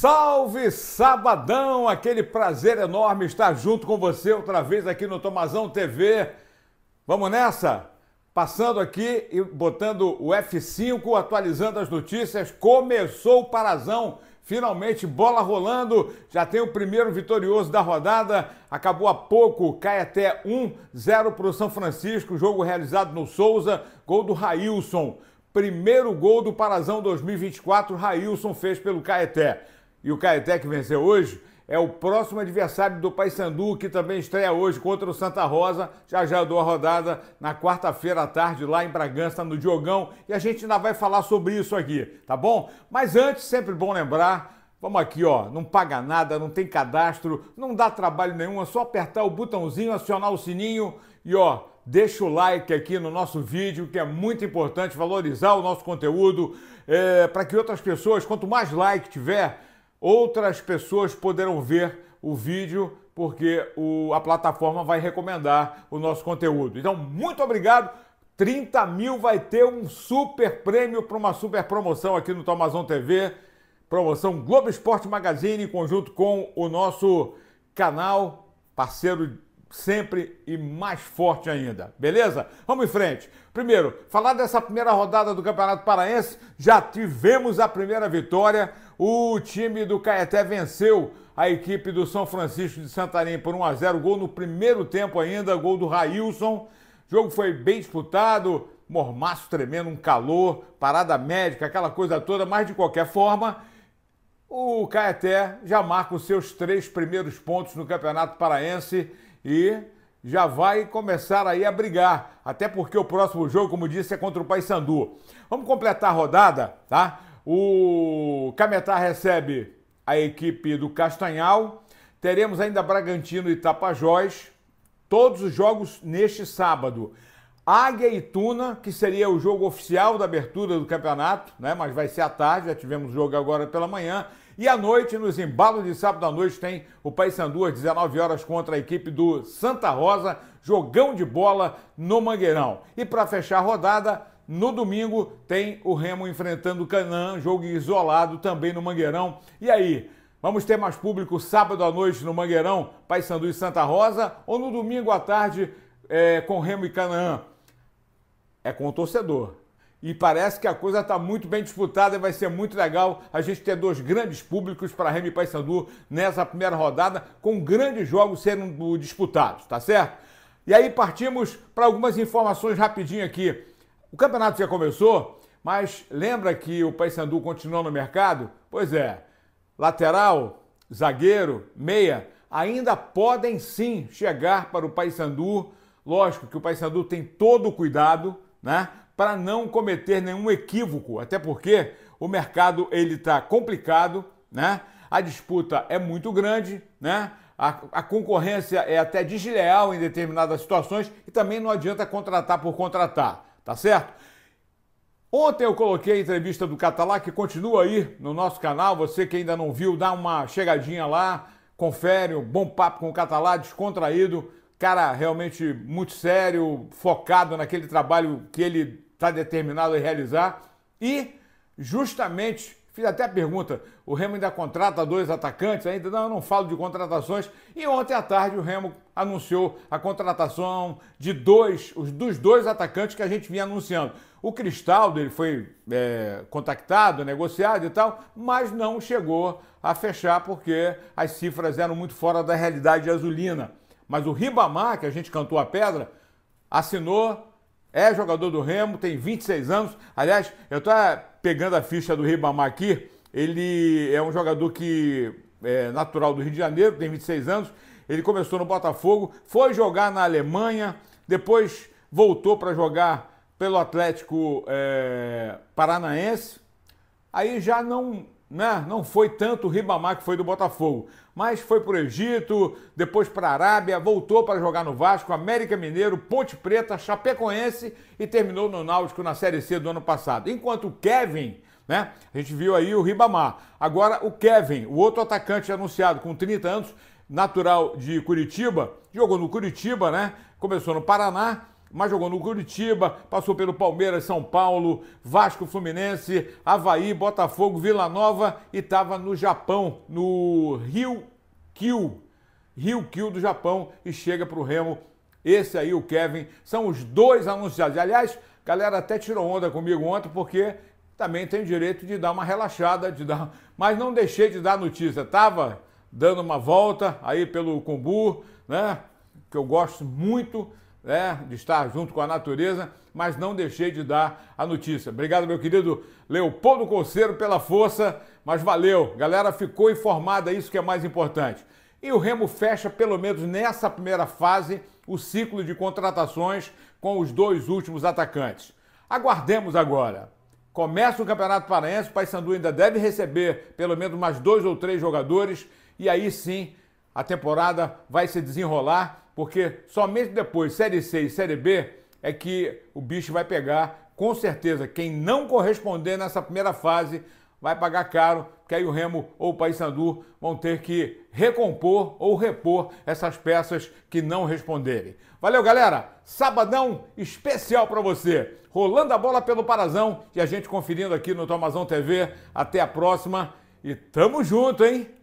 Salve sabadão! Aquele prazer enorme estar junto com você outra vez aqui no Tomazão TV. Vamos nessa? Passando aqui e botando o F5, atualizando as notícias. Começou o Parazão, finalmente bola rolando. Já tem o primeiro vitorioso da rodada. Acabou há pouco, cai até 1-0 para o São Francisco. Jogo realizado no Souza, gol do Railson. Primeiro gol do Parazão 2024, Railson fez pelo Caeté e o Caetec venceu hoje, é o próximo adversário do Paysandu, que também estreia hoje contra o Santa Rosa. Já já dou a rodada na quarta-feira à tarde lá em Bragança, no Diogão, e a gente ainda vai falar sobre isso aqui, tá bom? Mas antes, sempre bom lembrar Vamos aqui, ó. Não paga nada, não tem cadastro, não dá trabalho nenhum, é só apertar o botãozinho, acionar o sininho e, ó, deixa o like aqui no nosso vídeo, que é muito importante valorizar o nosso conteúdo, é, para que outras pessoas, quanto mais like tiver, Outras pessoas poderão ver o vídeo porque o, a plataforma vai recomendar o nosso conteúdo. Então, muito obrigado. 30 mil vai ter um super prêmio para uma super promoção aqui no Tomazão TV. Promoção Globo Esporte Magazine, em conjunto com o nosso canal, parceiro sempre e mais forte ainda. Beleza? Vamos em frente. Primeiro, falar dessa primeira rodada do Campeonato Paraense, já tivemos a primeira vitória. O time do Caeté venceu a equipe do São Francisco de Santarém por 1 a 0, gol no primeiro tempo ainda, gol do Railson. O jogo foi bem disputado, mormaço tremendo, um calor, parada médica, aquela coisa toda, mas de qualquer forma, o Caeté já marca os seus três primeiros pontos no Campeonato Paraense e já vai começar aí a brigar, até porque o próximo jogo, como disse, é contra o Paysandu. Vamos completar a rodada, tá? O Cametá recebe a equipe do Castanhal. Teremos ainda Bragantino e Tapajós. Todos os jogos neste sábado. Águia e Tuna, que seria o jogo oficial da abertura do campeonato, né? Mas vai ser à tarde, já tivemos jogo agora pela manhã. E à noite, nos embalos de sábado à noite, tem o Paysandu às 19 horas contra a equipe do Santa Rosa, jogão de bola no Mangueirão. E para fechar a rodada, no domingo tem o Remo enfrentando o Canaã, jogo isolado também no Mangueirão. E aí, vamos ter mais público sábado à noite no Mangueirão, Paysandu e Santa Rosa, ou no domingo à tarde é, com Remo e Canaã? É com o torcedor. E parece que a coisa está muito bem disputada e vai ser muito legal a gente ter dois grandes públicos para Remy Paysandu nessa primeira rodada, com grandes jogos sendo disputados, tá certo? E aí partimos para algumas informações rapidinho aqui. O campeonato já começou, mas lembra que o Paysandu continuou no mercado? Pois é, lateral, zagueiro, meia, ainda podem sim chegar para o Paysandu. Lógico que o Paysandu tem todo o cuidado, né? para não cometer nenhum equívoco, até porque o mercado ele está complicado, né? A disputa é muito grande, né? A, a, concorrência é até desleal em determinadas situações e também não adianta contratar por contratar, tá certo? Ontem eu coloquei a entrevista do Catalá, que continua aí no nosso canal. Você que ainda não viu, dá uma chegadinha lá, confere um bom papo com o Catalá, descontraído, cara realmente muito sério, focado naquele trabalho que ele está determinado a realizar. E justamente, fiz até a pergunta, o Remo ainda contrata dois atacantes ainda? Não, eu não falo de contratações. E ontem à tarde o Remo anunciou a contratação de dois, os dos dois atacantes que a gente vinha anunciando. O Cristaldo, ele foi é, contactado, negociado e tal, mas não chegou a fechar porque as cifras eram muito fora da realidade azulina. Mas o Ribamar, que a gente cantou a pedra, assinou é jogador do Remo, tem 26 anos. Aliás, eu estou ah, pegando a ficha do Ribamar aqui. Ele é um jogador que é natural do Rio de Janeiro, tem 26 anos. Ele começou no Botafogo, foi jogar na Alemanha, depois voltou para jogar pelo Atlético é, Paranaense. Aí já não né? não foi tanto o Ribamar que foi do Botafogo, mas foi para o Egito, depois para a Arábia, voltou para jogar no Vasco, América Mineiro, Ponte Preta, Chapecoense e terminou no Náutico na Série C do ano passado. Enquanto o Kevin, né? a gente viu aí o Ribamar. Agora o Kevin, o outro atacante anunciado com 30 anos, natural de Curitiba, jogou no Curitiba, né? começou no Paraná, mas jogou no Curitiba, passou pelo Palmeiras, São Paulo, Vasco, Fluminense, Havaí, Botafogo, Vila Nova e estava no Japão, no Rio Kyu. Rio Kyu do Japão e chega para o Remo. Esse aí, o Kevin, são os dois anunciados. Aliás, a galera até tirou onda comigo ontem porque também tem direito de dar uma relaxada, de dar, mas não deixei de dar notícia. Tava dando uma volta aí pelo Cumbu, né? Que eu gosto muito né, de estar junto com a natureza, mas não deixei de dar a notícia. Obrigado, meu querido Leopoldo Conceiro, pela força, mas valeu. Galera, ficou informada, isso que é mais importante. E o Remo fecha, pelo menos nessa primeira fase, o ciclo de contratações com os dois últimos atacantes. Aguardemos agora. Começa o Campeonato Paraense, o Paysandu ainda deve receber pelo menos mais dois ou três jogadores, e aí sim a temporada vai se desenrolar, porque somente depois, Série C e Série B, é que o bicho vai pegar. Com certeza, quem não corresponder nessa primeira fase vai pagar caro, que aí o Remo ou o Paysandu vão ter que recompor ou repor essas peças que não responderem. Valeu, galera! Sabadão especial para você. Rolando a bola pelo Parazão e a gente conferindo aqui no Tomazão TV. Até a próxima e tamo junto, hein?